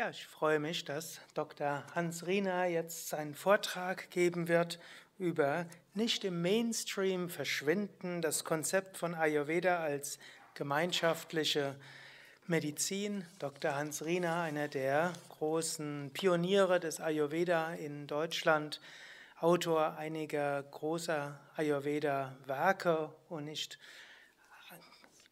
Ja, ich freue mich, dass Dr. Hans Riener jetzt seinen Vortrag geben wird über nicht im Mainstream verschwinden, das Konzept von Ayurveda als gemeinschaftliche Medizin. Dr. Hans Riener, einer der großen Pioniere des Ayurveda in Deutschland, Autor einiger großer Ayurveda-Werke und nicht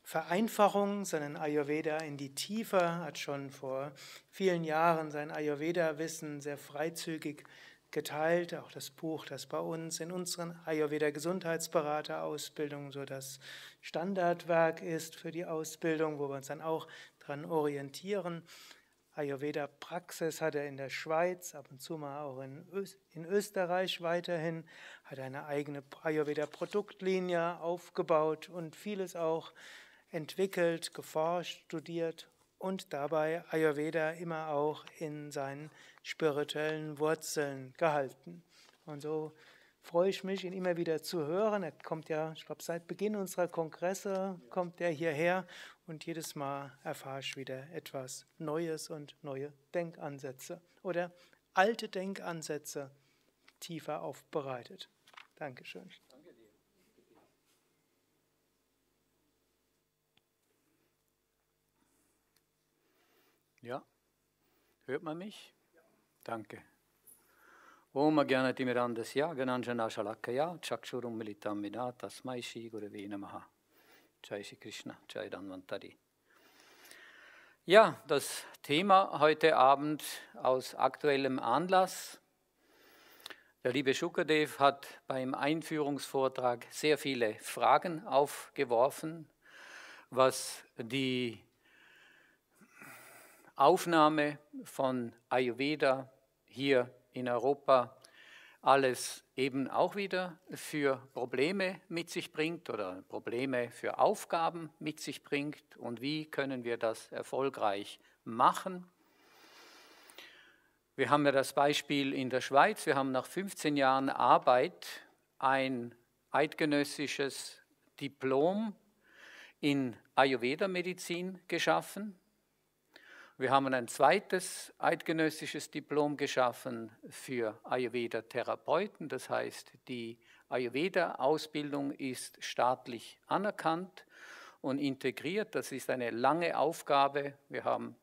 Vereinfachung, seinen Ayurveda in die Tiefe, hat schon vor vielen Jahren sein Ayurveda-Wissen sehr freizügig geteilt, auch das Buch, das bei uns in unseren Ayurveda-Gesundheitsberater-Ausbildungen so das Standardwerk ist für die Ausbildung, wo wir uns dann auch daran orientieren. Ayurveda-Praxis hat er in der Schweiz, ab und zu mal auch in, Öst in Österreich weiterhin, hat eine eigene Ayurveda-Produktlinie aufgebaut und vieles auch entwickelt, geforscht, studiert und dabei Ayurveda immer auch in seinen spirituellen Wurzeln gehalten. Und so freue ich mich, ihn immer wieder zu hören. Er kommt ja, ich glaube, seit Beginn unserer Kongresse kommt er hierher und jedes Mal erfahre ich wieder etwas Neues und neue Denkansätze oder alte Denkansätze tiefer aufbereitet. Dankeschön. Ja? Hört man mich? Ja. Danke. Om Agyanati Mirandasya Gananjana Shalakaya Chakshurum Militam Vinata Smai Shri Gurave Namaha Jai Shri Krishna Jai Danvantari Ja, das Thema heute Abend aus aktuellem Anlass. Der liebe Shukadev hat beim Einführungsvortrag sehr viele Fragen aufgeworfen, was die Aufnahme von Ayurveda hier in Europa alles eben auch wieder für Probleme mit sich bringt oder Probleme für Aufgaben mit sich bringt und wie können wir das erfolgreich machen. Wir haben ja das Beispiel in der Schweiz, wir haben nach 15 Jahren Arbeit ein eidgenössisches Diplom in Ayurveda-Medizin geschaffen. Wir haben ein zweites eidgenössisches Diplom geschaffen für Ayurveda-Therapeuten. Das heißt, die Ayurveda-Ausbildung ist staatlich anerkannt und integriert. Das ist eine lange Aufgabe. Wir haben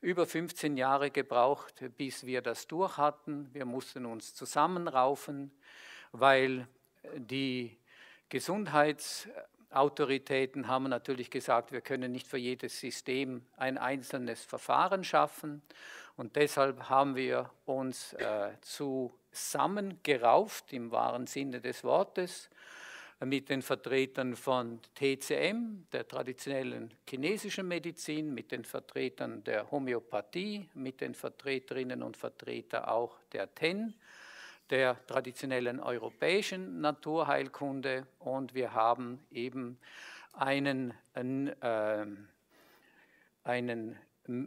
über 15 Jahre gebraucht, bis wir das durch hatten. Wir mussten uns zusammenraufen, weil die Gesundheits- Autoritäten haben natürlich gesagt, wir können nicht für jedes System ein einzelnes Verfahren schaffen. Und deshalb haben wir uns äh, zusammengerauft, im wahren Sinne des Wortes, mit den Vertretern von TCM, der traditionellen chinesischen Medizin, mit den Vertretern der Homöopathie, mit den Vertreterinnen und Vertretern auch der TEN der traditionellen europäischen Naturheilkunde und wir haben eben einen, ähm, einen,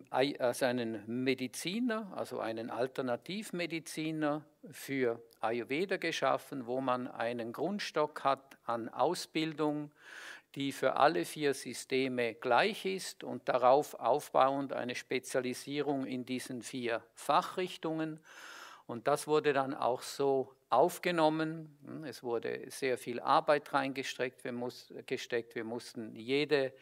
also einen Mediziner, also einen Alternativmediziner für Ayurveda geschaffen, wo man einen Grundstock hat an Ausbildung, die für alle vier Systeme gleich ist und darauf aufbauend eine Spezialisierung in diesen vier Fachrichtungen und das wurde dann auch so aufgenommen. Hm, es wurde sehr viel Arbeit reingesteckt. Wir, muss, gesteckt. Wir mussten jede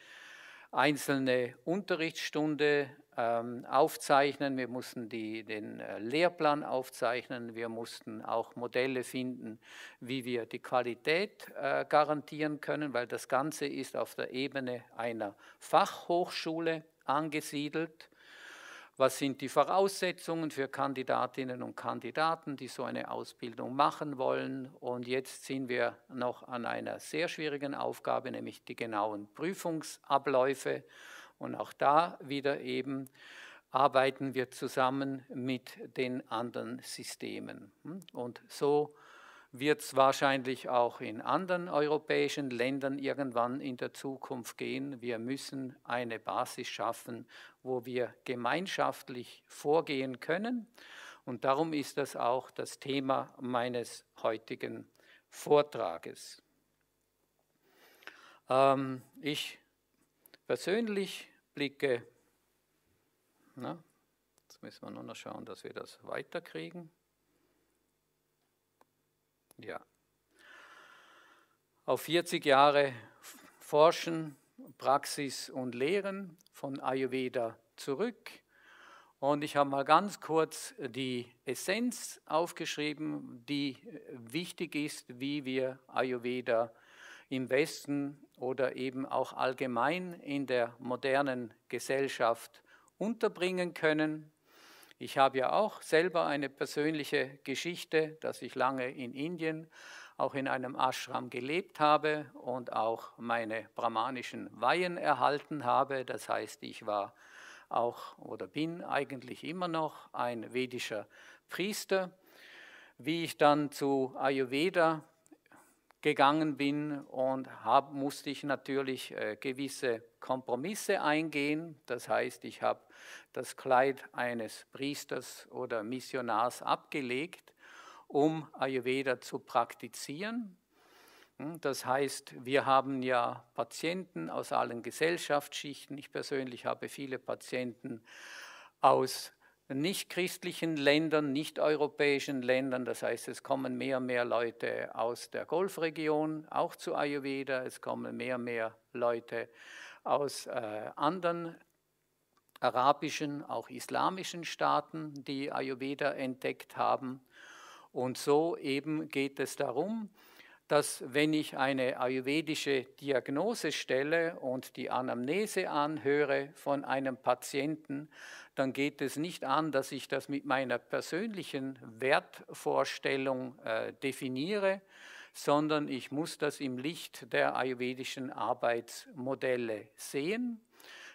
einzelne Unterrichtsstunde ähm, aufzeichnen. Wir mussten die, den äh, Lehrplan aufzeichnen. Wir mussten auch Modelle finden, wie wir die Qualität äh, garantieren können, weil das Ganze ist auf der Ebene einer Fachhochschule angesiedelt was sind die Voraussetzungen für Kandidatinnen und Kandidaten, die so eine Ausbildung machen wollen. Und jetzt sind wir noch an einer sehr schwierigen Aufgabe, nämlich die genauen Prüfungsabläufe. Und auch da wieder eben arbeiten wir zusammen mit den anderen Systemen. Und so wird es wahrscheinlich auch in anderen europäischen Ländern irgendwann in der Zukunft gehen. Wir müssen eine Basis schaffen, wo wir gemeinschaftlich vorgehen können. Und darum ist das auch das Thema meines heutigen Vortrages. Ähm, ich persönlich blicke, na, jetzt müssen wir nur noch schauen, dass wir das weiterkriegen. Ja. Auf 40 Jahre Forschen, Praxis und Lehren von Ayurveda zurück. Und ich habe mal ganz kurz die Essenz aufgeschrieben, die wichtig ist, wie wir Ayurveda im Westen oder eben auch allgemein in der modernen Gesellschaft unterbringen können. Ich habe ja auch selber eine persönliche Geschichte, dass ich lange in Indien, auch in einem Ashram gelebt habe und auch meine brahmanischen Weihen erhalten habe. Das heißt, ich war auch oder bin eigentlich immer noch ein vedischer Priester. Wie ich dann zu Ayurveda gegangen bin und hab, musste ich natürlich äh, gewisse Kompromisse eingehen. Das heißt, ich habe das Kleid eines Priesters oder Missionars abgelegt, um Ayurveda zu praktizieren. Hm, das heißt, wir haben ja Patienten aus allen Gesellschaftsschichten. Ich persönlich habe viele Patienten aus nicht christlichen Ländern, nicht-europäischen Ländern. Das heißt, es kommen mehr und mehr Leute aus der Golfregion, auch zu Ayurveda. Es kommen mehr und mehr Leute aus äh, anderen arabischen, auch islamischen Staaten, die Ayurveda entdeckt haben. Und so eben geht es darum, dass wenn ich eine ayurvedische Diagnose stelle und die Anamnese anhöre von einem Patienten, dann geht es nicht an, dass ich das mit meiner persönlichen Wertvorstellung äh, definiere, sondern ich muss das im Licht der ayurvedischen Arbeitsmodelle sehen.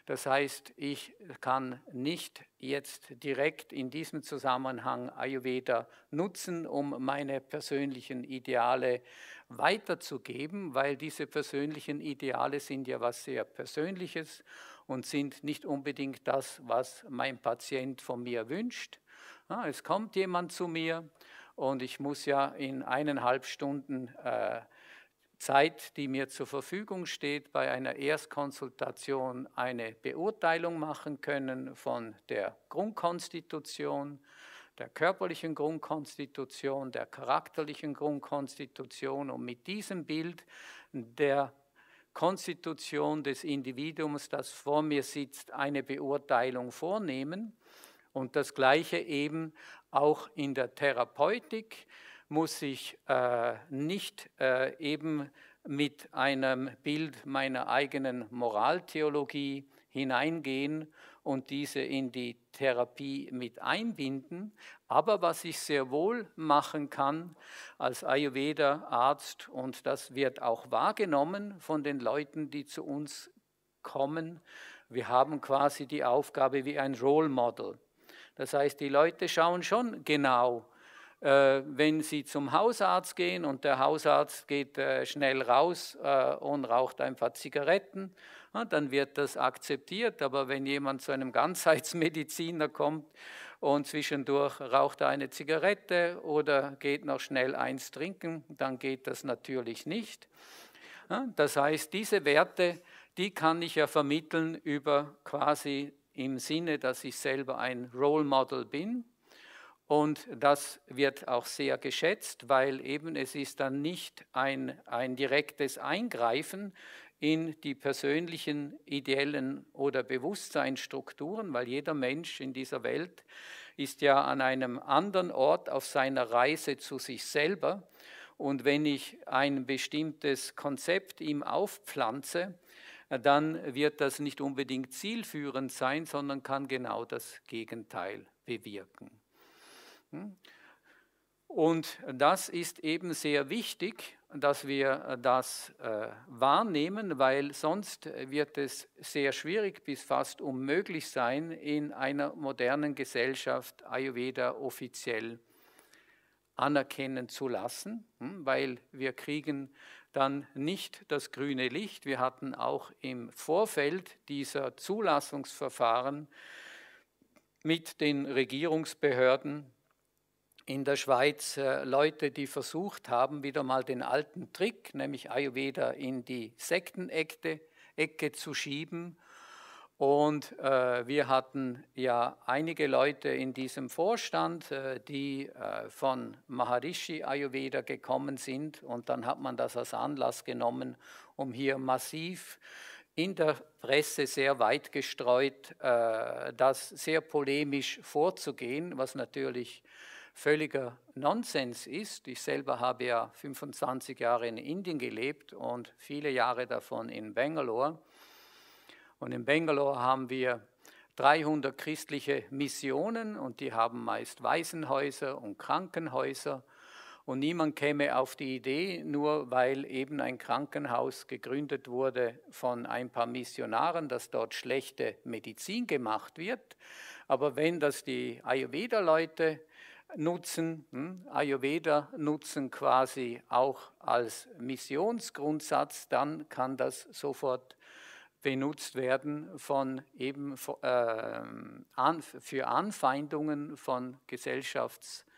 Das heißt, ich kann nicht jetzt direkt in diesem Zusammenhang Ayurveda nutzen, um meine persönlichen Ideale weiterzugeben, weil diese persönlichen Ideale sind ja was sehr Persönliches und sind nicht unbedingt das, was mein Patient von mir wünscht. Ja, es kommt jemand zu mir und ich muss ja in eineinhalb Stunden äh, Zeit, die mir zur Verfügung steht, bei einer Erstkonsultation eine Beurteilung machen können von der Grundkonstitution, der körperlichen Grundkonstitution, der charakterlichen Grundkonstitution und mit diesem Bild der Konstitution des Individuums, das vor mir sitzt, eine Beurteilung vornehmen. Und das Gleiche eben auch in der Therapeutik muss ich äh, nicht äh, eben mit einem Bild meiner eigenen Moraltheologie hineingehen, und diese in die Therapie mit einbinden. Aber was ich sehr wohl machen kann als Ayurveda-Arzt, und das wird auch wahrgenommen von den Leuten, die zu uns kommen, wir haben quasi die Aufgabe wie ein Role Model. Das heißt, die Leute schauen schon genau, äh, wenn sie zum Hausarzt gehen und der Hausarzt geht äh, schnell raus äh, und raucht ein paar Zigaretten dann wird das akzeptiert. Aber wenn jemand zu einem Ganzheitsmediziner kommt und zwischendurch raucht er eine Zigarette oder geht noch schnell eins trinken, dann geht das natürlich nicht. Das heißt, diese Werte, die kann ich ja vermitteln über quasi im Sinne, dass ich selber ein Role Model bin. Und das wird auch sehr geschätzt, weil eben es ist dann nicht ein, ein direktes Eingreifen, in die persönlichen, ideellen oder Bewusstseinsstrukturen, weil jeder Mensch in dieser Welt ist ja an einem anderen Ort auf seiner Reise zu sich selber. Und wenn ich ein bestimmtes Konzept ihm aufpflanze, dann wird das nicht unbedingt zielführend sein, sondern kann genau das Gegenteil bewirken. Hm? Und das ist eben sehr wichtig, dass wir äh, das äh, wahrnehmen, weil sonst äh, wird es sehr schwierig bis fast unmöglich sein, in einer modernen Gesellschaft Ayurveda offiziell anerkennen zu lassen, hm, weil wir kriegen dann nicht das grüne Licht. Wir hatten auch im Vorfeld dieser Zulassungsverfahren mit den Regierungsbehörden in der Schweiz äh, Leute, die versucht haben, wieder mal den alten Trick, nämlich Ayurveda in die Sektenecke Ecke zu schieben. Und äh, wir hatten ja einige Leute in diesem Vorstand, äh, die äh, von Maharishi Ayurveda gekommen sind. Und dann hat man das als Anlass genommen, um hier massiv in der Presse sehr weit gestreut, äh, das sehr polemisch vorzugehen, was natürlich völliger Nonsens ist. Ich selber habe ja 25 Jahre in Indien gelebt und viele Jahre davon in Bangalore. Und in Bangalore haben wir 300 christliche Missionen und die haben meist Waisenhäuser und Krankenhäuser. Und niemand käme auf die Idee, nur weil eben ein Krankenhaus gegründet wurde von ein paar Missionaren, dass dort schlechte Medizin gemacht wird. Aber wenn das die Ayurveda-Leute nutzen, hm, Ayurveda nutzen quasi auch als Missionsgrundsatz, dann kann das sofort benutzt werden von eben äh, für Anfeindungen von Gesellschaftsteilen,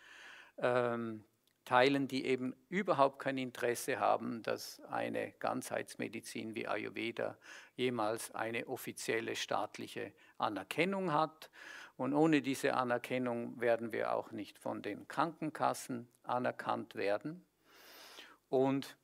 ähm, die eben überhaupt kein Interesse haben, dass eine Ganzheitsmedizin wie Ayurveda jemals eine offizielle staatliche Anerkennung hat. Und ohne diese Anerkennung werden wir auch nicht von den Krankenkassen anerkannt werden. Und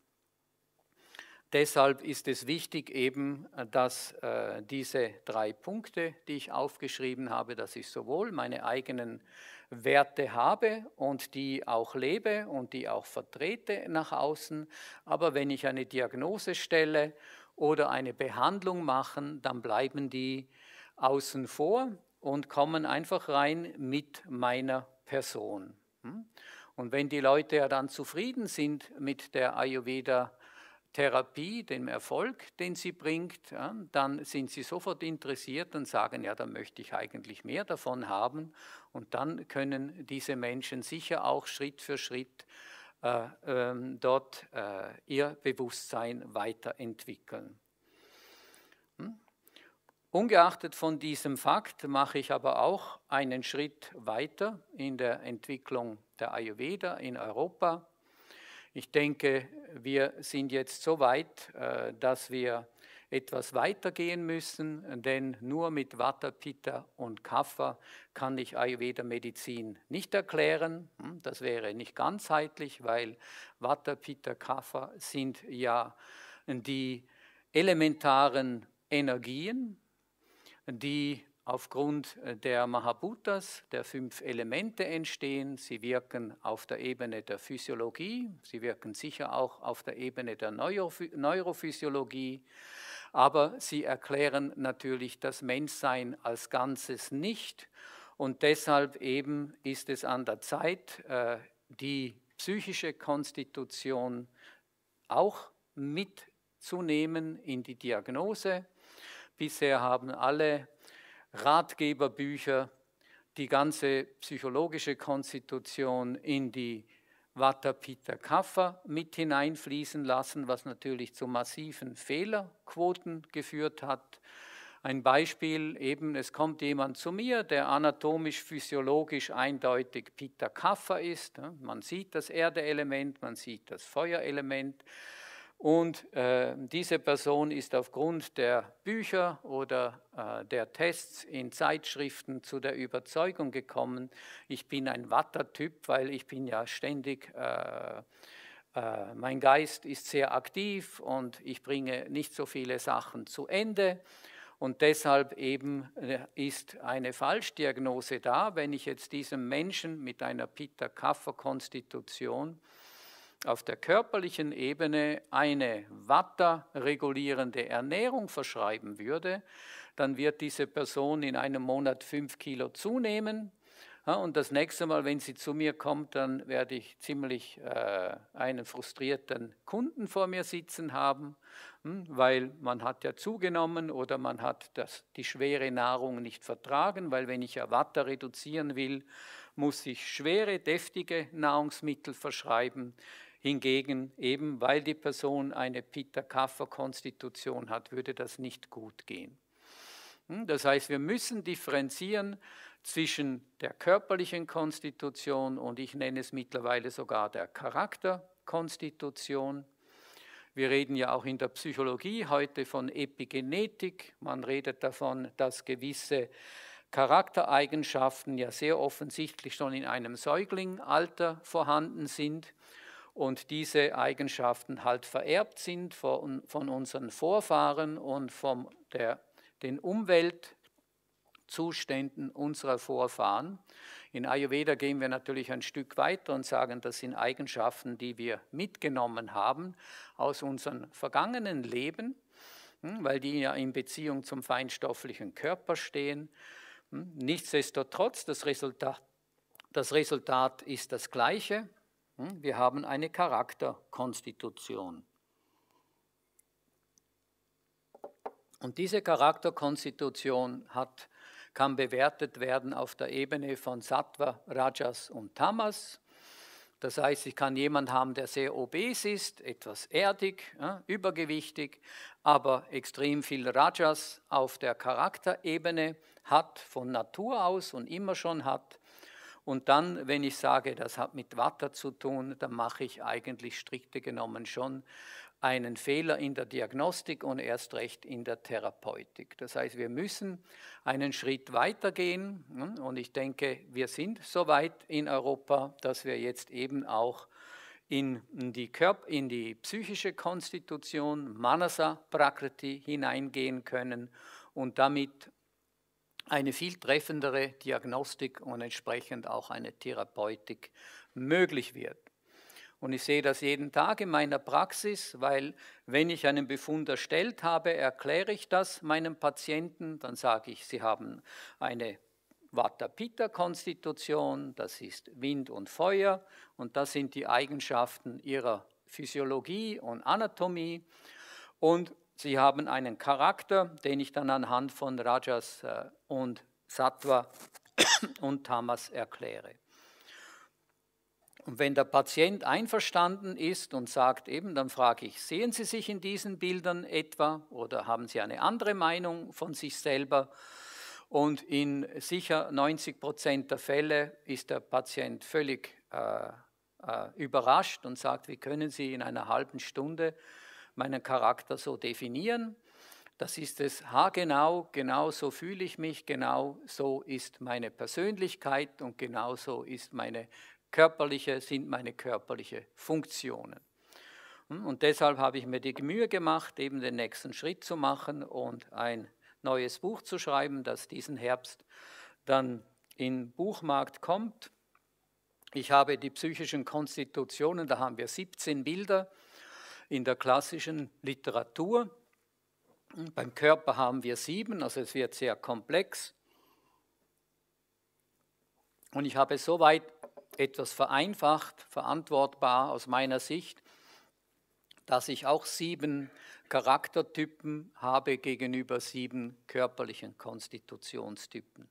deshalb ist es wichtig eben, dass äh, diese drei Punkte, die ich aufgeschrieben habe, dass ich sowohl meine eigenen Werte habe und die auch lebe und die auch vertrete nach außen. Aber wenn ich eine Diagnose stelle oder eine Behandlung mache, dann bleiben die außen vor und kommen einfach rein mit meiner Person. Hm? Und wenn die Leute ja dann zufrieden sind mit der Ayurveda-Therapie, dem Erfolg, den sie bringt, dann sind sie sofort interessiert und sagen, ja, da möchte ich eigentlich mehr davon haben. Und dann können diese Menschen sicher auch Schritt für Schritt äh, ähm, dort äh, ihr Bewusstsein weiterentwickeln. Ungeachtet von diesem Fakt mache ich aber auch einen Schritt weiter in der Entwicklung der Ayurveda in Europa. Ich denke, wir sind jetzt so weit, äh, dass wir etwas weitergehen müssen, denn nur mit Vata, Pitta und Kapha kann ich Ayurveda-Medizin nicht erklären. Hm, das wäre nicht ganzheitlich, weil Vata, Pitta, Kapha sind ja die elementaren Energien, die aufgrund äh, der Mahabhutas, der fünf Elemente entstehen. Sie wirken auf der Ebene der Physiologie, sie wirken sicher auch auf der Ebene der Neurophysiologie, aber sie erklären natürlich das Menschsein als Ganzes nicht. Und deshalb eben ist es an der Zeit, äh, die psychische Konstitution auch mitzunehmen in die Diagnose. Bisher haben alle Ratgeberbücher die ganze psychologische Konstitution in die Vata Pitta Kaffa mit hineinfließen lassen, was natürlich zu massiven Fehlerquoten geführt hat. Ein Beispiel eben, es kommt jemand zu mir, der anatomisch, physiologisch eindeutig Pitta Kaffa ist. Man sieht das Erdeelement, man sieht das Feuerelement, und äh, diese Person ist aufgrund der Bücher oder äh, der Tests in Zeitschriften zu der Überzeugung gekommen, ich bin ein Wattertyp, weil ich bin ja ständig, äh, äh, mein Geist ist sehr aktiv und ich bringe nicht so viele Sachen zu Ende. Und deshalb eben äh, ist eine Falschdiagnose da, wenn ich jetzt diesem Menschen mit einer peter kaffer konstitution auf der körperlichen Ebene eine vata Ernährung verschreiben würde, dann wird diese Person in einem Monat fünf Kilo zunehmen. und das nächste Mal, wenn sie zu mir kommt, dann werde ich ziemlich äh, einen frustrierten Kunden vor mir sitzen haben, hm, weil man hat ja zugenommen oder man hat das, die schwere Nahrung nicht vertragen, weil wenn ich ja Watte reduzieren will, muss ich schwere, deftige Nahrungsmittel verschreiben, Hingegen, eben weil die Person eine Pitta-Kapha-Konstitution hat, würde das nicht gut gehen. Hm, das heißt, wir müssen differenzieren zwischen der körperlichen Konstitution und ich nenne es mittlerweile sogar der Charakterkonstitution. Wir reden ja auch in der Psychologie heute von Epigenetik. Man redet davon, dass gewisse Charaktereigenschaften ja sehr offensichtlich schon in einem Säuglingalter vorhanden sind und diese Eigenschaften halt vererbt sind von, von unseren Vorfahren und von der, den Umweltzuständen unserer Vorfahren. In Ayurveda gehen wir natürlich ein Stück weiter und sagen, das sind Eigenschaften, die wir mitgenommen haben aus unseren vergangenen Leben, hm, weil die ja in Beziehung zum feinstofflichen Körper stehen. Hm, nichtsdestotrotz, das Resultat, das Resultat ist das gleiche. Hm? Wir haben eine Charakterkonstitution. Und diese Charakterkonstitution hat, kann bewertet werden auf der Ebene von Sattva, Rajas und Tamas. Das heißt, ich kann jemanden haben, der sehr obes ist, etwas erdig, ja, übergewichtig, aber extrem viel Rajas auf der Charakterebene hat, von Natur aus und immer schon hat. Und dann, wenn ich sage, das hat mit Watter zu tun, dann mache ich eigentlich strikte genommen schon einen Fehler in der Diagnostik und erst recht in der Therapeutik. Das heißt, wir müssen einen Schritt weitergehen ne? und ich denke, wir sind so weit in Europa, dass wir jetzt eben auch in die, Körper, in die psychische Konstitution Manasa Prakriti hineingehen können und damit eine viel treffendere Diagnostik und entsprechend auch eine Therapeutik möglich wird. Und ich sehe das jeden Tag in meiner Praxis, weil wenn ich einen Befund erstellt habe, erkläre ich das meinem Patienten, dann sage ich, sie haben eine Vata-Pitta-Konstitution, das ist Wind und Feuer und das sind die Eigenschaften ihrer Physiologie und Anatomie. Und Sie haben einen Charakter, den ich dann anhand von Rajas äh, und Sattva und Tamas erkläre. Und wenn der Patient einverstanden ist und sagt eben, dann frage ich, sehen Sie sich in diesen Bildern etwa oder haben Sie eine andere Meinung von sich selber? Und in sicher 90 Prozent der Fälle ist der Patient völlig äh, äh, überrascht und sagt, wie können Sie in einer halben Stunde meinen Charakter so definieren. Das ist es haargenau, genau so fühle ich mich, genau so ist meine Persönlichkeit und genau so ist meine körperliche, sind meine körperliche Funktionen. Hm, und deshalb habe ich mir die Mühe gemacht, eben den nächsten Schritt zu machen und ein neues Buch zu schreiben, das diesen Herbst dann in Buchmarkt kommt. Ich habe die psychischen Konstitutionen, da haben wir 17 Bilder in der klassischen Literatur. Beim Körper haben wir sieben, also es wird sehr komplex. Und ich habe soweit etwas vereinfacht, verantwortbar aus meiner Sicht, dass ich auch sieben Charaktertypen habe gegenüber sieben körperlichen Konstitutionstypen.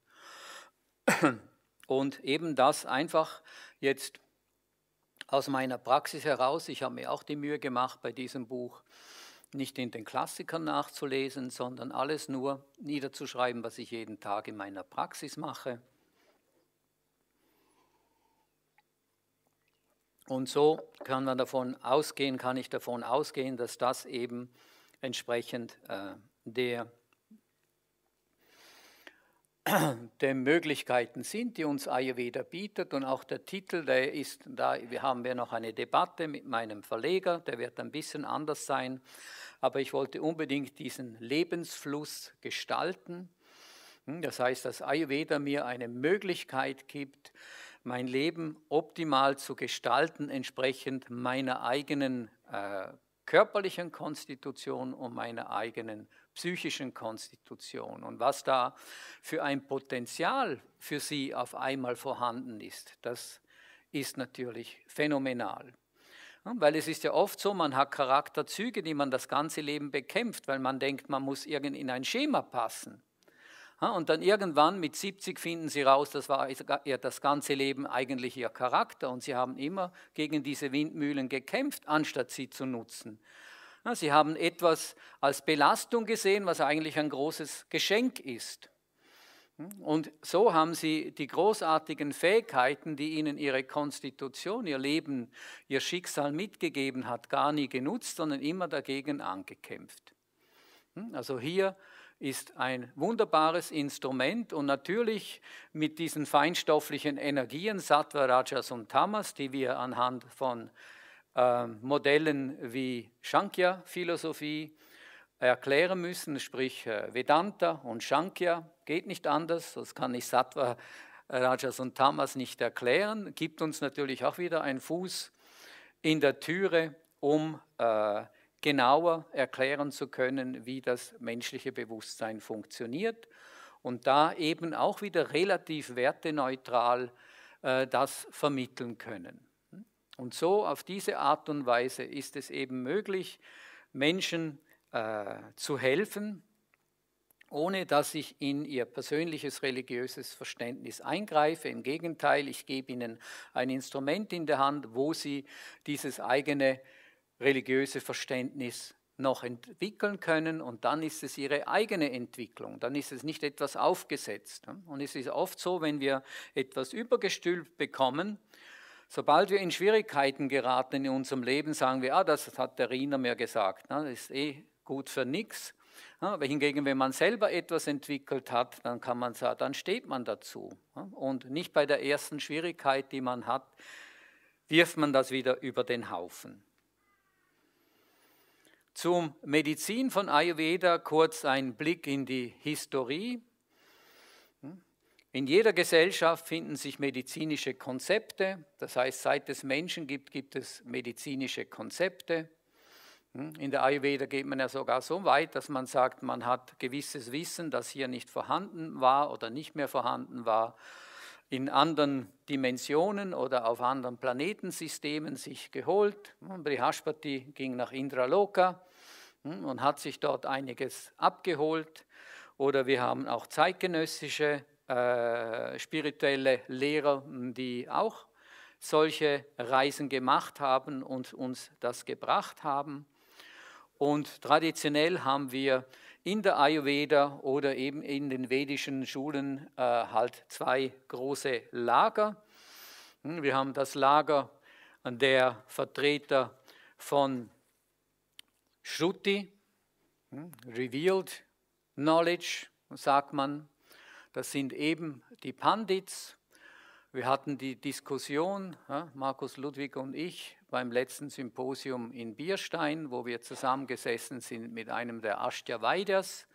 Und eben das einfach jetzt aus meiner Praxis heraus, ich habe mir auch die Mühe gemacht, bei diesem Buch nicht in den Klassikern nachzulesen, sondern alles nur niederzuschreiben, was ich jeden Tag in meiner Praxis mache. Und so kann man davon ausgehen, kann ich davon ausgehen, dass das eben entsprechend äh, der der Möglichkeiten sind, die uns Ayurveda bietet. Und auch der Titel, der ist, da haben wir noch eine Debatte mit meinem Verleger, der wird ein bisschen anders sein. Aber ich wollte unbedingt diesen Lebensfluss gestalten. Hm, das heißt, dass Ayurveda mir eine Möglichkeit gibt, mein Leben optimal zu gestalten, entsprechend meiner eigenen äh, körperlichen Konstitution und meiner eigenen psychischen Konstitution und was da für ein Potenzial für sie auf einmal vorhanden ist, das ist natürlich phänomenal. Weil es ist ja oft so, man hat Charakterzüge, die man das ganze Leben bekämpft, weil man denkt, man muss irgend in ein Schema passen. Und dann irgendwann mit 70 finden sie raus, das war ihr das ganze Leben eigentlich ihr Charakter und sie haben immer gegen diese Windmühlen gekämpft, anstatt sie zu nutzen. Sie haben etwas als Belastung gesehen, was eigentlich ein großes Geschenk ist. Und so haben sie die großartigen Fähigkeiten, die ihnen ihre Konstitution, ihr Leben, ihr Schicksal mitgegeben hat, gar nie genutzt, sondern immer dagegen angekämpft. Hm, also hier ist ein wunderbares Instrument und natürlich mit diesen feinstofflichen Energien, Sattva, Rajas und Tamas, die wir anhand von äh, Modellen wie Shankya-Philosophie erklären müssen, sprich äh, Vedanta und Shankya geht nicht anders, das kann ich Sattva, äh, Rajas und Tamas nicht erklären, gibt uns natürlich auch wieder einen Fuß in der Türe, um äh, genauer erklären zu können, wie das menschliche Bewusstsein funktioniert und da eben auch wieder relativ werteneutral äh, das vermitteln können. Und so auf diese Art und Weise ist es eben möglich, Menschen äh, zu helfen, ohne dass ich in ihr persönliches religiöses Verständnis eingreife. Im Gegenteil, ich gebe ihnen ein Instrument in der Hand, wo sie dieses eigene religiöse Verständnis noch entwickeln können und dann ist es ihre eigene Entwicklung, dann ist es nicht etwas aufgesetzt. Und es ist oft so, wenn wir etwas übergestülpt bekommen, Sobald wir in Schwierigkeiten geraten in unserem Leben, sagen wir, ah, das hat der Riener mir gesagt, ne? das ist eh gut für nichts. Ja, hingegen, wenn man selber etwas entwickelt hat, dann kann man sagen, dann steht man dazu. Ja, und nicht bei der ersten Schwierigkeit, die man hat, wirft man das wieder über den Haufen. Zum Medizin von Ayurveda kurz ein Blick in die Historie. In jeder Gesellschaft finden sich medizinische Konzepte, das heißt, seit es Menschen gibt, gibt es medizinische Konzepte. Hm, in der Ayurveda geht man ja sogar so weit, dass man sagt, man hat gewisses Wissen, das hier nicht vorhanden war oder nicht mehr vorhanden war, in anderen Dimensionen oder auf anderen Planetensystemen sich geholt. Hm, Brihaspati ging nach Indraloka hm, und hat sich dort einiges abgeholt. Oder wir haben auch zeitgenössische äh, spirituelle Lehrer, die auch solche Reisen gemacht haben und uns das gebracht haben. Und traditionell haben wir in der Ayurveda oder eben in den vedischen Schulen äh, halt zwei große Lager. Hm, wir haben das Lager der Vertreter von Shruti, hm, Revealed Knowledge, sagt man, das sind eben die Pandits. Wir hatten die Diskussion, Markus Ludwig und ich, beim letzten Symposium in Bierstein, wo wir zusammengesessen sind mit einem der Ashtya Veiders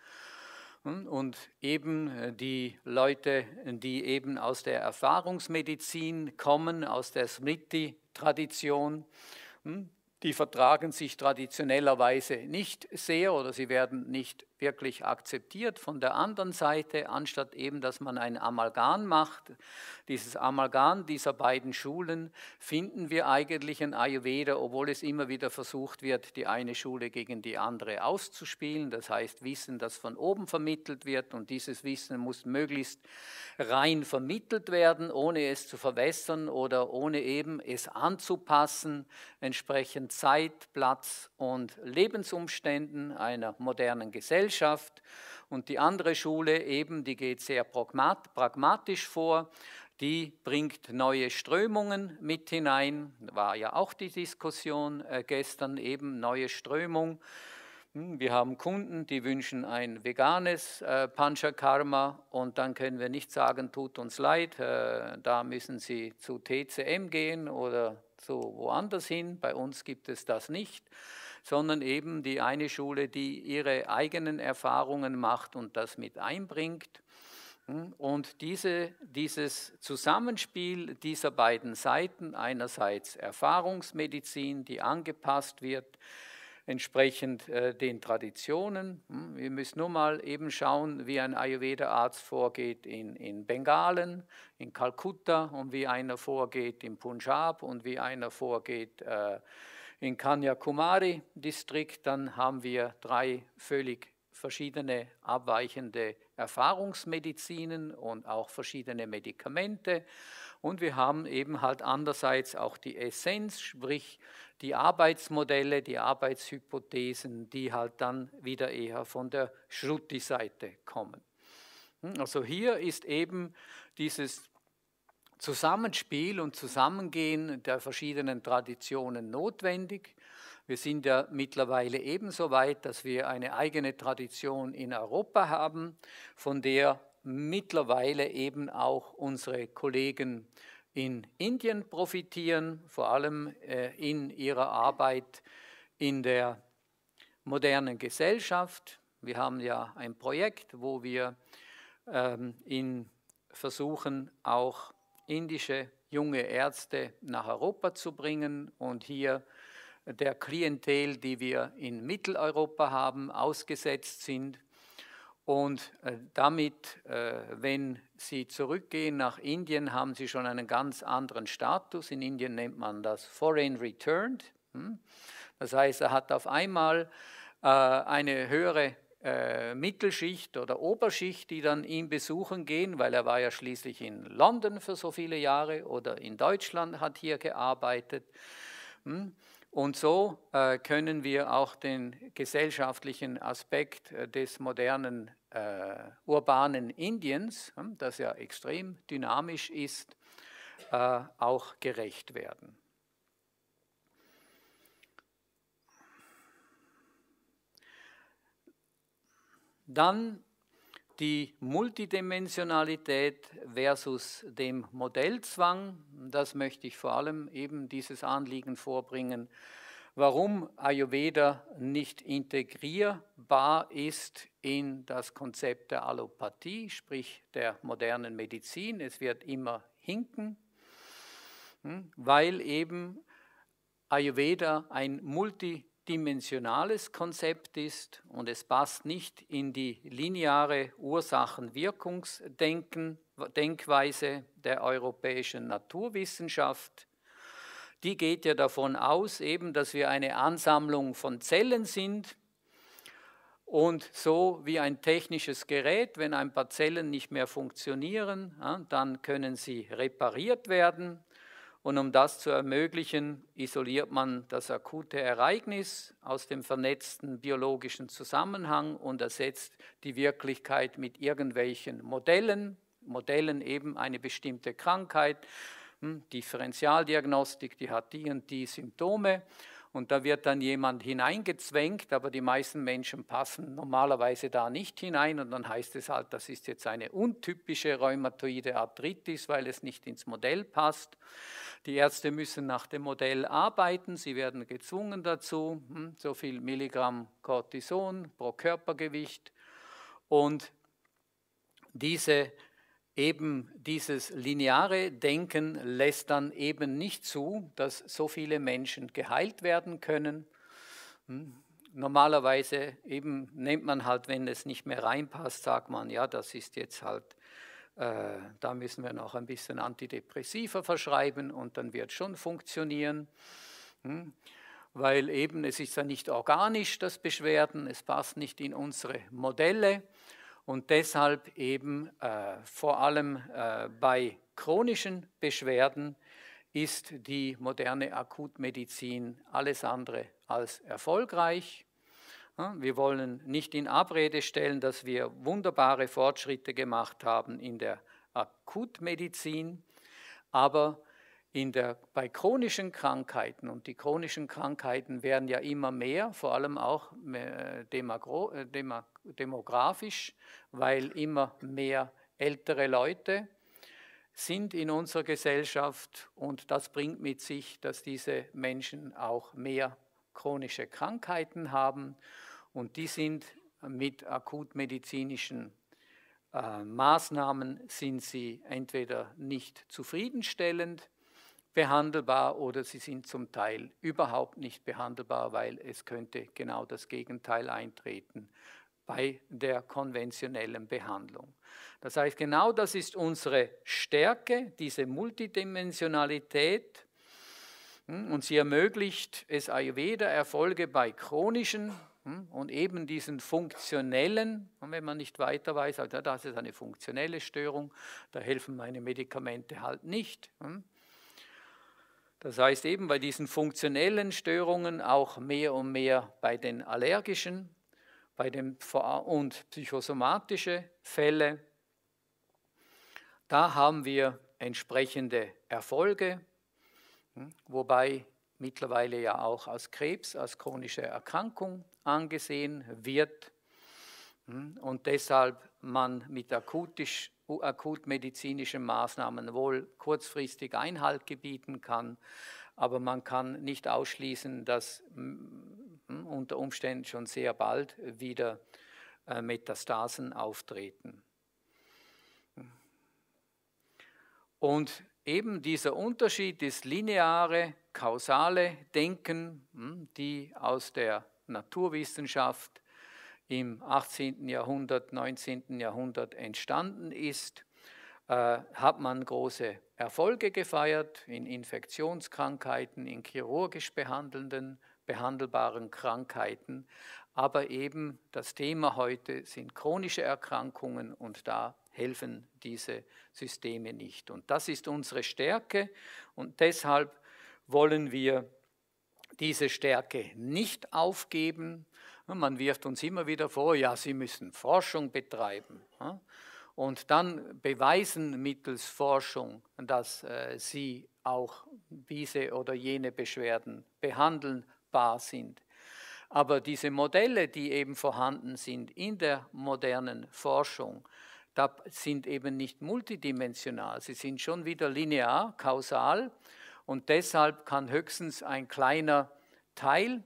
hm, und eben äh, die Leute, die eben aus der Erfahrungsmedizin kommen, aus der Smriti-Tradition, hm, die vertragen sich traditionellerweise nicht sehr oder sie werden nicht wirklich akzeptiert von der anderen Seite, anstatt eben, dass man ein Amalgam macht. Dieses Amalgam dieser beiden Schulen finden wir eigentlich in Ayurveda, obwohl es immer wieder versucht wird, die eine Schule gegen die andere auszuspielen. Das heißt Wissen, das von oben vermittelt wird und dieses Wissen muss möglichst rein vermittelt werden, ohne es zu verwässern oder ohne eben es anzupassen, entsprechend Zeit, Platz und Lebensumständen einer modernen Gesellschaft Gesellschaft. Und die andere Schule eben, die geht sehr pragmatisch vor, die bringt neue Strömungen mit hinein, war ja auch die Diskussion äh, gestern eben, neue Strömung. Hm, wir haben Kunden, die wünschen ein veganes äh, Panchakarma und dann können wir nicht sagen, tut uns leid, äh, da müssen Sie zu TCM gehen oder zu woanders hin. Bei uns gibt es das nicht sondern eben die eine Schule, die ihre eigenen Erfahrungen macht und das mit einbringt. Hm, und diese, dieses Zusammenspiel dieser beiden Seiten, einerseits Erfahrungsmedizin, die angepasst wird, entsprechend äh, den Traditionen. Hm, wir müssen nur mal eben schauen, wie ein Ayurveda-Arzt vorgeht in, in Bengalen, in Kalkutta und wie einer vorgeht in Punjab und wie einer vorgeht äh, in Kanyakumari-Distrikt, dann haben wir drei völlig verschiedene abweichende Erfahrungsmedizinen und auch verschiedene Medikamente. Und wir haben eben halt andererseits auch die Essenz, sprich die Arbeitsmodelle, die Arbeitshypothesen, die halt dann wieder eher von der Shruti-Seite kommen. Hm, also hier ist eben dieses Zusammenspiel und Zusammengehen der verschiedenen Traditionen notwendig. Wir sind ja mittlerweile ebenso weit, dass wir eine eigene Tradition in Europa haben, von der mittlerweile eben auch unsere Kollegen in Indien profitieren, vor allem äh, in ihrer Arbeit in der modernen Gesellschaft. Wir haben ja ein Projekt, wo wir ähm, in versuchen, auch indische junge Ärzte nach Europa zu bringen und hier der Klientel, die wir in Mitteleuropa haben, ausgesetzt sind. Und äh, damit, äh, wenn sie zurückgehen nach Indien, haben sie schon einen ganz anderen Status. In Indien nennt man das Foreign Returned. Hm? Das heißt, er hat auf einmal äh, eine höhere äh, Mittelschicht oder Oberschicht, die dann ihn besuchen gehen, weil er war ja schließlich in London für so viele Jahre oder in Deutschland hat hier gearbeitet. Hm? Und so äh, können wir auch den gesellschaftlichen Aspekt äh, des modernen äh, urbanen Indiens, hm, das ja extrem dynamisch ist, auch gerecht werden. Dann die Multidimensionalität versus dem Modellzwang. Das möchte ich vor allem eben dieses Anliegen vorbringen, warum Ayurveda nicht integrierbar ist in das Konzept der Allopathie, sprich der modernen Medizin. Es wird immer hinken, hm, weil eben Ayurveda ein Multidimensionalität dimensionales Konzept ist und es passt nicht in die lineare Ursachen-Wirkungsdenkweise der europäischen Naturwissenschaft. Die geht ja davon aus, eben, dass wir eine Ansammlung von Zellen sind und so wie ein technisches Gerät, wenn ein paar Zellen nicht mehr funktionieren, dann können sie repariert werden und um das zu ermöglichen, isoliert man das akute Ereignis aus dem vernetzten biologischen Zusammenhang und ersetzt die Wirklichkeit mit irgendwelchen Modellen. Modellen eben eine bestimmte Krankheit. Hm, Differentialdiagnostik, die hat die und die Symptome. Und da wird dann jemand hineingezwängt, aber die meisten Menschen passen normalerweise da nicht hinein. Und dann heißt es halt, das ist jetzt eine untypische rheumatoide Arthritis, weil es nicht ins Modell passt. Die Ärzte müssen nach dem Modell arbeiten, sie werden gezwungen dazu, hm, so viel Milligramm Cortison pro Körpergewicht. Und diese eben dieses lineare Denken lässt dann eben nicht zu, dass so viele Menschen geheilt werden können. Hm? Normalerweise eben nimmt man halt, wenn es nicht mehr reinpasst, sagt man, ja, das ist jetzt halt, äh, da müssen wir noch ein bisschen Antidepressiva verschreiben und dann wird schon funktionieren. Hm? Weil eben es ist ja nicht organisch, das Beschwerden, es passt nicht in unsere Modelle und deshalb eben äh, vor allem äh, bei chronischen Beschwerden ist die moderne Akutmedizin alles andere als erfolgreich. Wir wollen nicht in Abrede stellen, dass wir wunderbare Fortschritte gemacht haben in der Akutmedizin, aber in der, bei chronischen Krankheiten, und die chronischen Krankheiten werden ja immer mehr, vor allem auch äh, demagro, äh, demografisch, weil immer mehr ältere Leute sind in unserer Gesellschaft und das bringt mit sich, dass diese Menschen auch mehr chronische Krankheiten haben und die sind mit akutmedizinischen äh, Maßnahmen sind sie entweder nicht zufriedenstellend behandelbar oder sie sind zum Teil überhaupt nicht behandelbar, weil es könnte genau das Gegenteil eintreten bei der konventionellen Behandlung. Das heißt, genau das ist unsere Stärke, diese Multidimensionalität. Hm, und sie ermöglicht es Ayurveda Erfolge bei chronischen hm, und eben diesen funktionellen, und wenn man nicht weiter weiß, also das ist eine funktionelle Störung, da helfen meine Medikamente halt nicht. Hm. Das heißt eben bei diesen funktionellen Störungen auch mehr und mehr bei den allergischen bei den und psychosomatischen Fällen. Da haben wir entsprechende Erfolge, hm, wobei mittlerweile ja auch als Krebs, als chronische Erkrankung angesehen wird. Hm? Und deshalb man mit akutisch, akutmedizinischen Maßnahmen wohl kurzfristig Einhalt gebieten kann, aber man kann nicht ausschließen, dass hm, hm, unter Umständen schon sehr bald wieder äh, Metastasen auftreten. Und eben dieser Unterschied, ist lineare, kausale Denken, die aus der Naturwissenschaft im 18. Jahrhundert, 19. Jahrhundert entstanden ist, äh, hat man große Erfolge gefeiert in Infektionskrankheiten, in chirurgisch behandelnden, behandelbaren Krankheiten. Aber eben das Thema heute sind chronische Erkrankungen und da helfen diese Systeme nicht. Und das ist unsere Stärke und deshalb wollen wir diese Stärke nicht aufgeben, man wirft uns immer wieder vor, ja, sie müssen Forschung betreiben und dann beweisen mittels Forschung, dass äh, sie auch diese oder jene Beschwerden behandelbar sind. Aber diese Modelle, die eben vorhanden sind in der modernen Forschung, da sind eben nicht multidimensional, sie sind schon wieder linear, kausal und deshalb kann höchstens ein kleiner Teil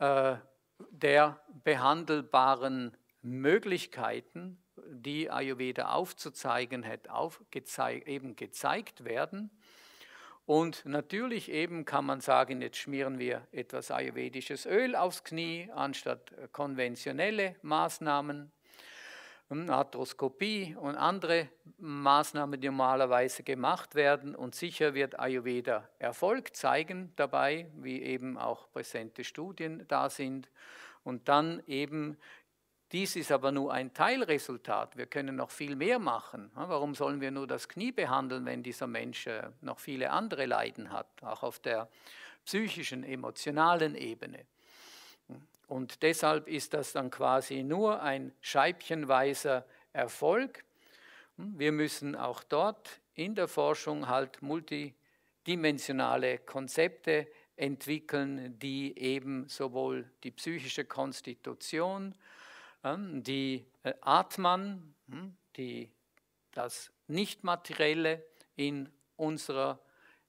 äh, der behandelbaren Möglichkeiten, die Ayurveda aufzuzeigen hat, aufgezeig, eben gezeigt werden. Und natürlich eben kann man sagen, jetzt schmieren wir etwas ayurvedisches Öl aufs Knie anstatt konventionelle Maßnahmen, hm, Arthroskopie und andere Maßnahmen, die normalerweise gemacht werden. Und sicher wird Ayurveda Erfolg zeigen dabei, wie eben auch präsente Studien da sind. Und dann eben, dies ist aber nur ein Teilresultat. Wir können noch viel mehr machen. Warum sollen wir nur das Knie behandeln, wenn dieser Mensch äh, noch viele andere Leiden hat, auch auf der psychischen, emotionalen Ebene? Und deshalb ist das dann quasi nur ein scheibchenweiser Erfolg. Wir müssen auch dort in der Forschung halt multidimensionale Konzepte entwickeln, die eben sowohl die psychische Konstitution, ähm, die äh, Atman, hm, die, das Nichtmaterielle in unserer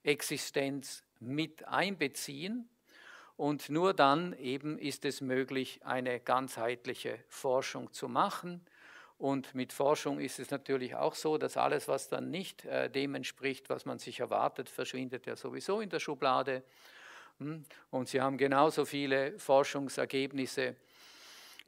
Existenz mit einbeziehen. Und nur dann eben ist es möglich, eine ganzheitliche Forschung zu machen. Und mit Forschung ist es natürlich auch so, dass alles, was dann nicht äh, dem entspricht, was man sich erwartet, verschwindet ja sowieso in der Schublade. Hm? Und sie haben genauso viele Forschungsergebnisse,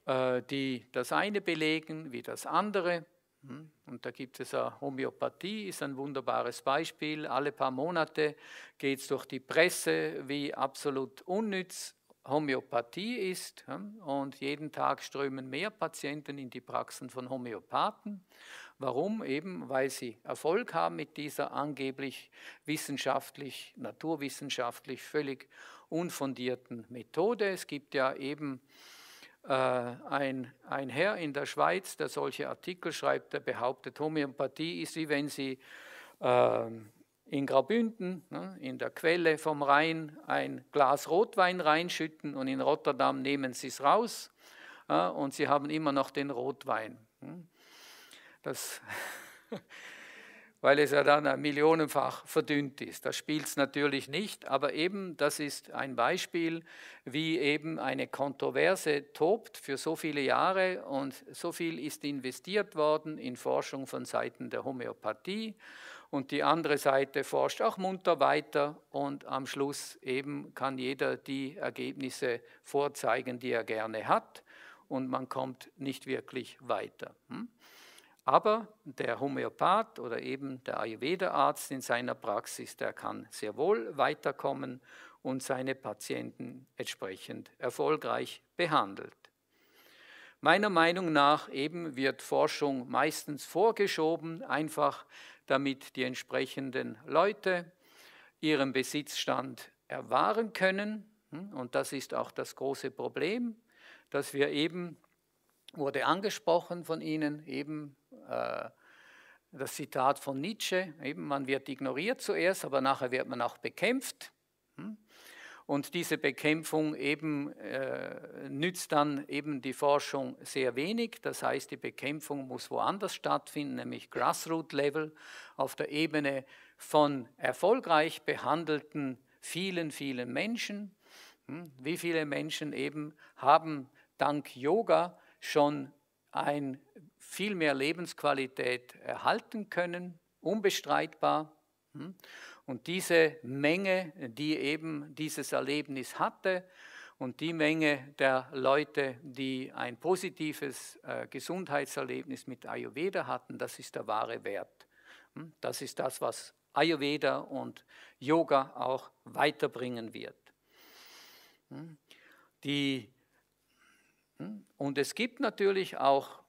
äh, die das eine belegen wie das andere. Hm? Und da gibt es ja Homöopathie, ist ein wunderbares Beispiel. Alle paar Monate geht es durch die Presse, wie absolut unnütz Homöopathie ist. Hm? Und jeden Tag strömen mehr Patienten in die Praxen von Homöopathen. Warum? Eben, weil sie Erfolg haben mit dieser angeblich wissenschaftlich, naturwissenschaftlich völlig unfundierten Methode. Es gibt ja eben äh, ein, ein Herr in der Schweiz, der solche Artikel schreibt, der behauptet, Homöopathie ist wie wenn sie äh, in Graubünden, ne, in der Quelle vom Rhein, ein Glas Rotwein reinschütten und in Rotterdam nehmen sie es raus ja, äh, und sie haben immer noch den Rotwein. Hm. Das weil es ja dann millionenfach verdünnt ist. Das spielt es natürlich nicht, aber eben das ist ein Beispiel, wie eben eine Kontroverse tobt für so viele Jahre und so viel ist investiert worden in Forschung von Seiten der Homöopathie und die andere Seite forscht auch munter weiter und am Schluss eben kann jeder die Ergebnisse vorzeigen, die er gerne hat und man kommt nicht wirklich weiter. Hm? Aber der Homöopath oder eben der Ayurveda-Arzt in seiner Praxis, der kann sehr wohl weiterkommen und seine Patienten entsprechend erfolgreich behandelt. Meiner Meinung nach eben wird Forschung meistens vorgeschoben, einfach damit die entsprechenden Leute ihren Besitzstand erwahren können. Und das ist auch das große Problem, dass wir eben, wurde angesprochen von Ihnen, eben äh, das Zitat von Nietzsche, eben man wird ignoriert zuerst, aber nachher wird man auch bekämpft. Hm? Und diese Bekämpfung eben äh, nützt dann eben die Forschung sehr wenig. Das heißt, die Bekämpfung muss woanders stattfinden, nämlich Grassroot-Level auf der Ebene von erfolgreich behandelten vielen, vielen Menschen. Hm? Wie viele Menschen eben haben dank Yoga schon ein viel mehr Lebensqualität erhalten können, unbestreitbar. Hm? Und diese Menge, die eben dieses Erlebnis hatte und die Menge der Leute, die ein positives äh, Gesundheitserlebnis mit Ayurveda hatten, das ist der wahre Wert. Hm? Das ist das, was Ayurveda und Yoga auch weiterbringen wird. Hm? Die, und es gibt natürlich auch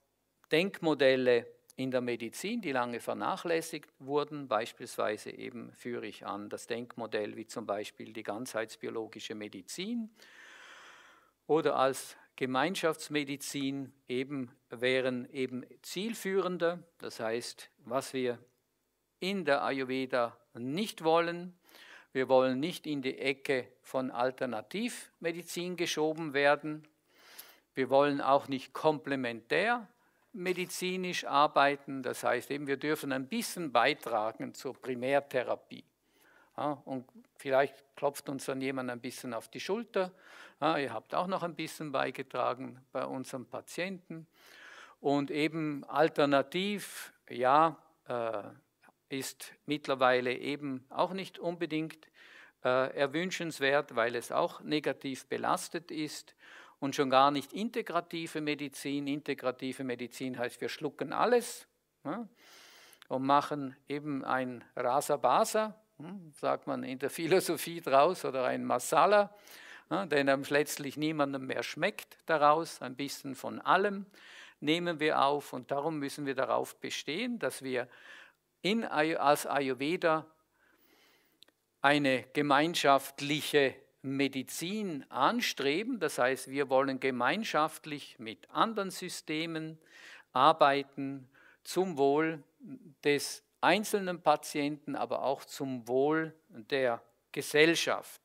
Denkmodelle in der Medizin, die lange vernachlässigt wurden. Beispielsweise eben führe ich an das Denkmodell wie zum Beispiel die ganzheitsbiologische Medizin oder als Gemeinschaftsmedizin eben wären eben zielführender. Das heißt, was wir in der Ayurveda nicht wollen, wir wollen nicht in die Ecke von Alternativmedizin geschoben werden. Wir wollen auch nicht komplementär medizinisch arbeiten. Das heißt eben, wir dürfen ein bisschen beitragen zur Primärtherapie. Ja, und vielleicht klopft uns dann jemand ein bisschen auf die Schulter. Ja, ihr habt auch noch ein bisschen beigetragen bei unseren Patienten. Und eben alternativ, ja, äh, ist mittlerweile eben auch nicht unbedingt äh, erwünschenswert, weil es auch negativ belastet ist und schon gar nicht integrative Medizin. Integrative Medizin heißt, wir schlucken alles ja, ne, und machen eben ein Rasa-Basa, hm, sagt man in der Philosophie draus, oder ein Masala, ja, ne, den einem letztlich niemandem mehr schmeckt daraus, ein bisschen von allem nehmen wir auf und darum müssen wir darauf bestehen, dass wir in, als Ayurveda eine gemeinschaftliche Medizin anstreben. Das heißt, wir wollen gemeinschaftlich mit anderen Systemen arbeiten zum Wohl des einzelnen Patienten, aber auch zum Wohl der Gesellschaft.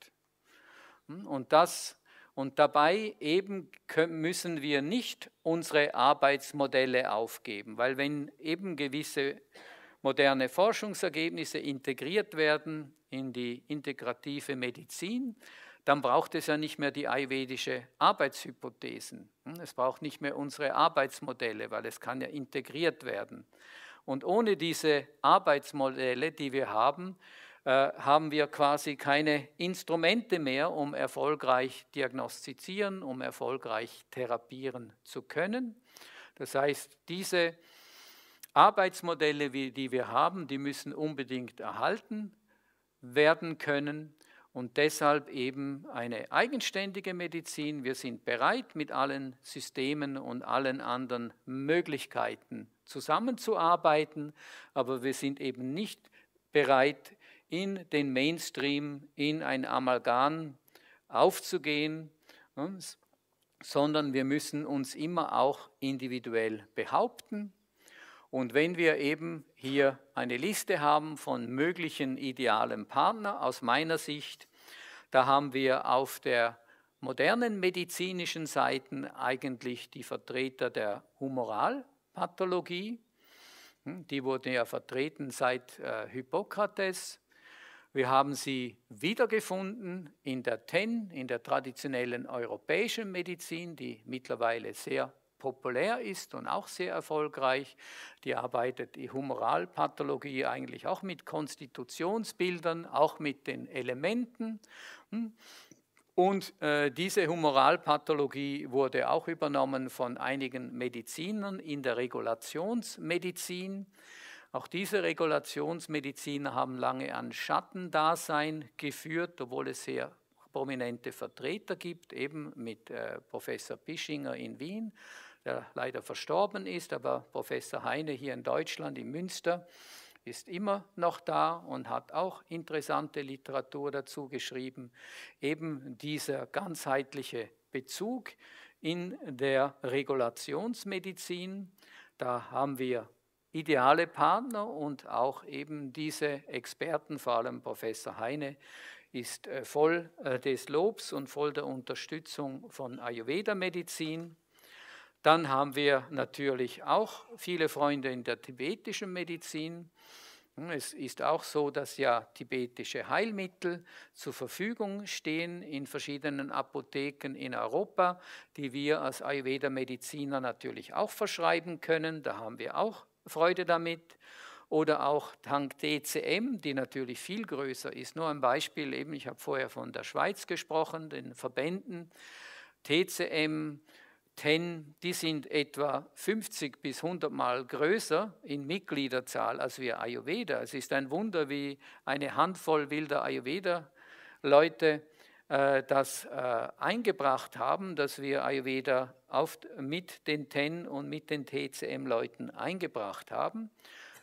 Und, das, und dabei eben müssen wir nicht unsere Arbeitsmodelle aufgeben, weil wenn eben gewisse moderne Forschungsergebnisse integriert werden in die integrative Medizin, dann braucht es ja nicht mehr die ayurvedische Arbeitshypothesen. Hm, es braucht nicht mehr unsere Arbeitsmodelle, weil es kann ja integriert werden. Und ohne diese Arbeitsmodelle, die wir haben, äh, haben wir quasi keine Instrumente mehr, um erfolgreich diagnostizieren, um erfolgreich therapieren zu können. Das heißt, diese Arbeitsmodelle, die wir haben, die müssen unbedingt erhalten werden können, und deshalb eben eine eigenständige Medizin. Wir sind bereit, mit allen Systemen und allen anderen Möglichkeiten zusammenzuarbeiten, aber wir sind eben nicht bereit, in den Mainstream, in ein Amalgam aufzugehen, ähm, sondern wir müssen uns immer auch individuell behaupten und wenn wir eben hier eine Liste haben von möglichen idealen Partnern, aus meiner Sicht, da haben wir auf der modernen medizinischen Seite eigentlich die Vertreter der Humoralpathologie. Hm, die wurden ja vertreten seit äh, Hippokrates. Wir haben sie wiedergefunden in der TEN, in der traditionellen europäischen Medizin, die mittlerweile sehr populär ist und auch sehr erfolgreich. Die arbeitet die Humoralpathologie eigentlich auch mit Konstitutionsbildern, auch mit den Elementen. Hm? Und äh, diese Humoralpathologie wurde auch übernommen von einigen Medizinern in der Regulationsmedizin. Auch diese Regulationsmediziner haben lange an Schattendasein geführt, obwohl es sehr prominente Vertreter gibt, eben mit äh, Professor Pischinger in Wien, der leider verstorben ist, aber Professor Heine hier in Deutschland, in Münster, ist immer noch da und hat auch interessante Literatur dazu geschrieben. Eben dieser ganzheitliche Bezug in der Regulationsmedizin, da haben wir ideale Partner und auch eben diese Experten, vor allem Professor Heine, ist äh, voll äh, des Lobs und voll der Unterstützung von Ayurveda-Medizin. Dann haben wir natürlich auch viele Freunde in der tibetischen Medizin. Hm, es ist auch so, dass ja tibetische Heilmittel zur Verfügung stehen in verschiedenen Apotheken in Europa, die wir als Ayurveda-Mediziner natürlich auch verschreiben können. Da haben wir auch Freude damit. Oder auch dank DCM, die natürlich viel größer ist. Nur ein Beispiel eben, ich habe vorher von der Schweiz gesprochen, den Verbänden. TCM, 10, die sind etwa 50 bis 100 Mal größer in Mitgliederzahl als wir Ayurveda. Es ist ein Wunder, wie eine Handvoll wilder Ayurveda-Leute äh, das äh, eingebracht haben, dass wir Ayurveda oft mit den TEN und mit den TCM-Leuten eingebracht haben.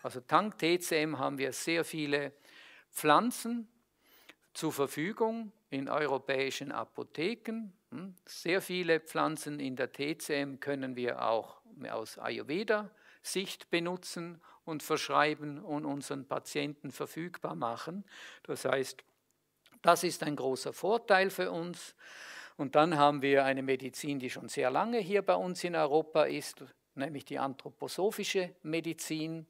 Also dank TCM haben wir sehr viele Pflanzen zur Verfügung in europäischen Apotheken, hm? Sehr viele Pflanzen in der TCM können wir auch aus Ayurveda-Sicht benutzen und verschreiben und unseren Patienten verfügbar machen. Das heißt, das ist ein großer Vorteil für uns. Und dann haben wir eine Medizin, die schon sehr lange hier bei uns in Europa ist, nämlich die anthroposophische Medizin.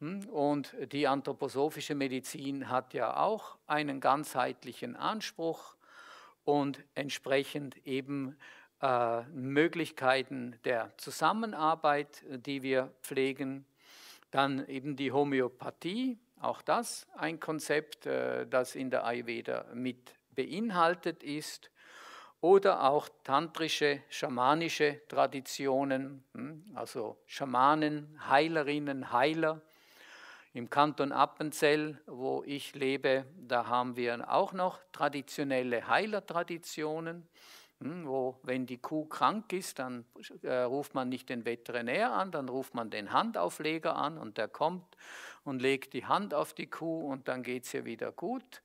Hm? Und die anthroposophische Medizin hat ja auch einen ganzheitlichen Anspruch und entsprechend eben äh, Möglichkeiten der Zusammenarbeit, äh, die wir pflegen. Dann eben die Homöopathie, auch das ein Konzept, äh, das in der Ayurveda mit beinhaltet ist. Oder auch tantrische, schamanische Traditionen, hm, also Schamanen, Heilerinnen, Heiler, im Kanton Appenzell, wo ich lebe, da haben wir auch noch traditionelle Heilertraditionen, hm, wo wenn die Kuh krank ist, dann äh, ruft man nicht den Veterinär an, dann ruft man den Handaufleger an und der kommt und legt die Hand auf die Kuh und dann geht es ihr wieder gut.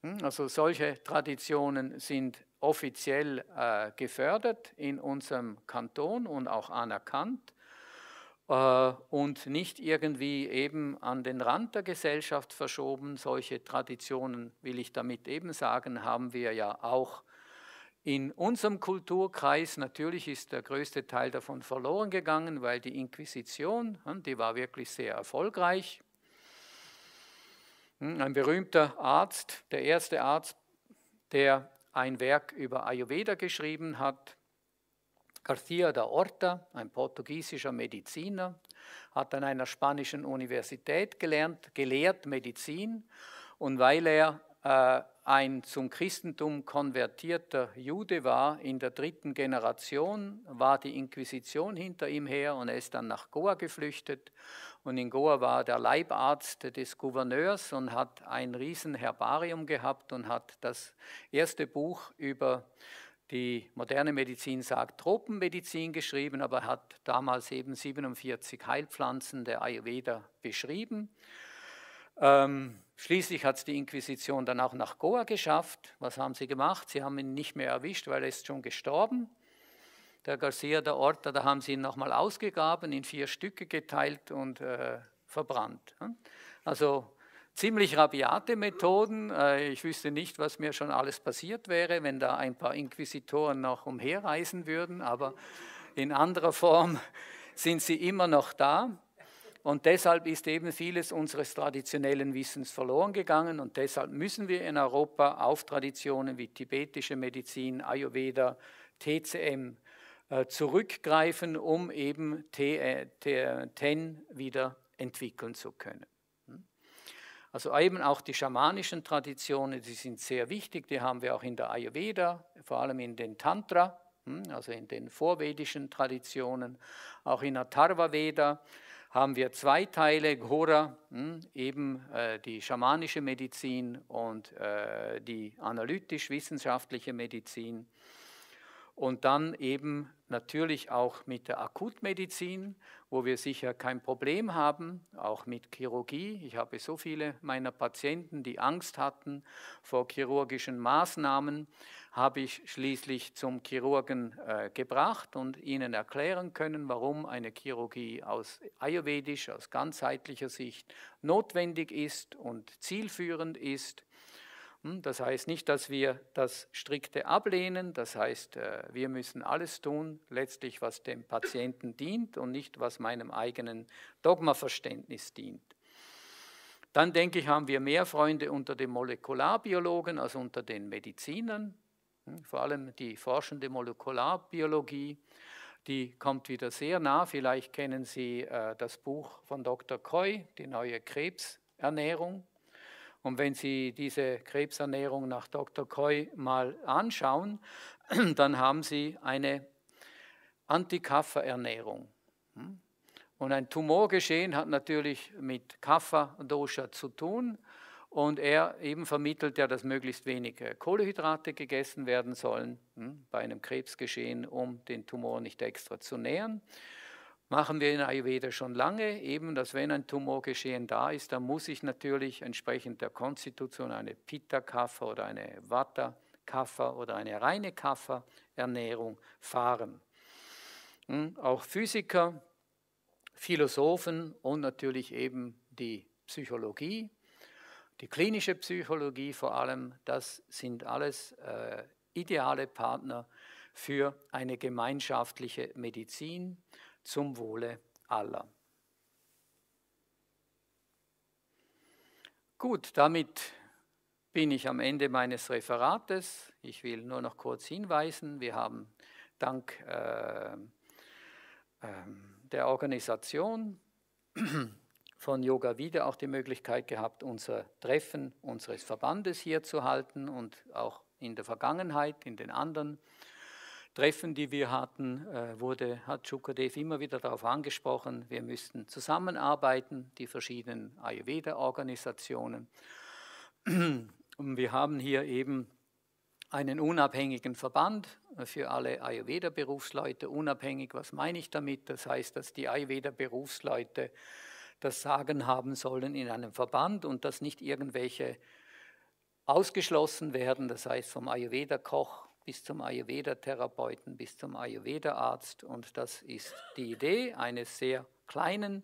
Hm, also solche Traditionen sind offiziell äh, gefördert in unserem Kanton und auch anerkannt. Äh, und nicht irgendwie eben an den Rand der Gesellschaft verschoben. Solche Traditionen, will ich damit eben sagen, haben wir ja auch in unserem Kulturkreis. Natürlich ist der größte Teil davon verloren gegangen, weil die Inquisition, hm, die war wirklich sehr erfolgreich. Hm, ein berühmter Arzt, der erste Arzt, der ein Werk über Ayurveda geschrieben hat, Garcia da Horta, ein portugiesischer Mediziner, hat an einer spanischen Universität gelernt, gelehrt Medizin und weil er äh, ein zum Christentum konvertierter Jude war, in der dritten Generation war die Inquisition hinter ihm her und er ist dann nach Goa geflüchtet. Und in Goa war der Leibarzt des Gouverneurs und hat ein Riesenherbarium gehabt und hat das erste Buch über die moderne Medizin sagt Tropenmedizin geschrieben, aber hat damals eben 47 Heilpflanzen der Ayurveda beschrieben. Ähm, schließlich hat es die Inquisition dann auch nach Goa geschafft. Was haben sie gemacht? Sie haben ihn nicht mehr erwischt, weil er ist schon gestorben. Der Garcia der Orta, da haben sie ihn nochmal ausgegraben, in vier Stücke geteilt und äh, verbrannt. Ne? Also ziemlich rabiate Methoden. Äh, ich wüsste nicht, was mir schon alles passiert wäre, wenn da ein paar Inquisitoren noch umherreisen würden, aber in anderer Form sind sie immer noch da. Und deshalb ist eben vieles unseres traditionellen Wissens verloren gegangen und deshalb müssen wir in Europa auf Traditionen wie tibetische Medizin, Ayurveda, TCM äh, zurückgreifen, um eben äh, Ten wieder entwickeln zu können. Also eben auch die schamanischen Traditionen, die sind sehr wichtig, die haben wir auch in der Ayurveda, vor allem in den Tantra, hm, also in den vorvedischen Traditionen, auch in Atharva Veda haben wir zwei Teile, Ghora, hm, eben äh, die schamanische Medizin und äh, die analytisch-wissenschaftliche Medizin. Und dann eben natürlich auch mit der Akutmedizin wo wir sicher kein Problem haben, auch mit Chirurgie. Ich habe so viele meiner Patienten, die Angst hatten vor chirurgischen Maßnahmen, habe ich schließlich zum Chirurgen äh, gebracht und ihnen erklären können, warum eine Chirurgie aus ayurvedisch, aus ganzheitlicher Sicht notwendig ist und zielführend ist hm, das heißt nicht, dass wir das strikte ablehnen, das heißt, äh, wir müssen alles tun, letztlich was dem Patienten dient und nicht was meinem eigenen Dogmaverständnis dient. Dann denke ich, haben wir mehr Freunde unter den Molekularbiologen als unter den Medizinern, hm, vor allem die forschende Molekularbiologie die kommt wieder sehr nah. Vielleicht kennen Sie äh, das Buch von Dr. Coy, die neue Krebsernährung. Und wenn Sie diese Krebsernährung nach Dr. Coy mal anschauen, dann haben Sie eine Antikaffer-Ernährung. Und ein Tumorgeschehen hat natürlich mit Kapha-Dosha zu tun. Und er eben vermittelt ja, dass möglichst wenig Kohlehydrate gegessen werden sollen hm, bei einem Krebsgeschehen, um den Tumor nicht extra zu nähern machen wir in Ayurveda schon lange, eben, dass wenn ein Tumorgeschehen da ist, dann muss ich natürlich entsprechend der Konstitution eine Pitta-Kaffer oder eine Vata-Kaffer oder eine reine Kaffer-Ernährung fahren. Hm, auch Physiker, Philosophen und natürlich eben die Psychologie, die klinische Psychologie vor allem, das sind alles äh, ideale Partner für eine gemeinschaftliche Medizin zum Wohle aller. Gut, damit bin ich am Ende meines Referates. Ich will nur noch kurz hinweisen, wir haben dank äh, äh, der Organisation von Yoga wieder auch die Möglichkeit gehabt, unser Treffen unseres Verbandes hier zu halten und auch in der Vergangenheit, in den anderen äh, Treffen, die wir hatten, äh, wurde, hat Shukadev immer wieder darauf angesprochen, wir müssten zusammenarbeiten, die verschiedenen Ayurveda-Organisationen. Und wir haben hier eben einen unabhängigen Verband äh, für alle Ayurveda-Berufsleute. Unabhängig, was meine ich damit? Das heißt, dass die Ayurveda-Berufsleute das Sagen haben sollen in einem Verband und dass nicht irgendwelche ausgeschlossen werden, das heißt vom Ayurveda-Koch bis zum Ayurveda-Therapeuten, bis zum Ayurveda-Arzt. Und das ist die Idee eines sehr kleinen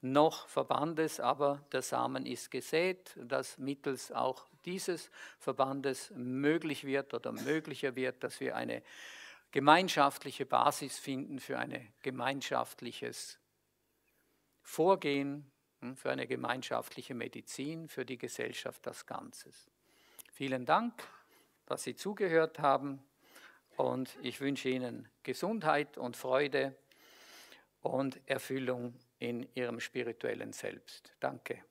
noch Verbandes, aber der Samen ist gesät, dass mittels auch dieses Verbandes möglich wird oder möglicher wird, dass wir eine gemeinschaftliche Basis finden für ein gemeinschaftliches Vorgehen, hm, für eine gemeinschaftliche Medizin, für die Gesellschaft als Ganzes. Vielen Dank dass Sie zugehört haben. Und ich wünsche Ihnen Gesundheit und Freude und Erfüllung in Ihrem spirituellen Selbst. Danke.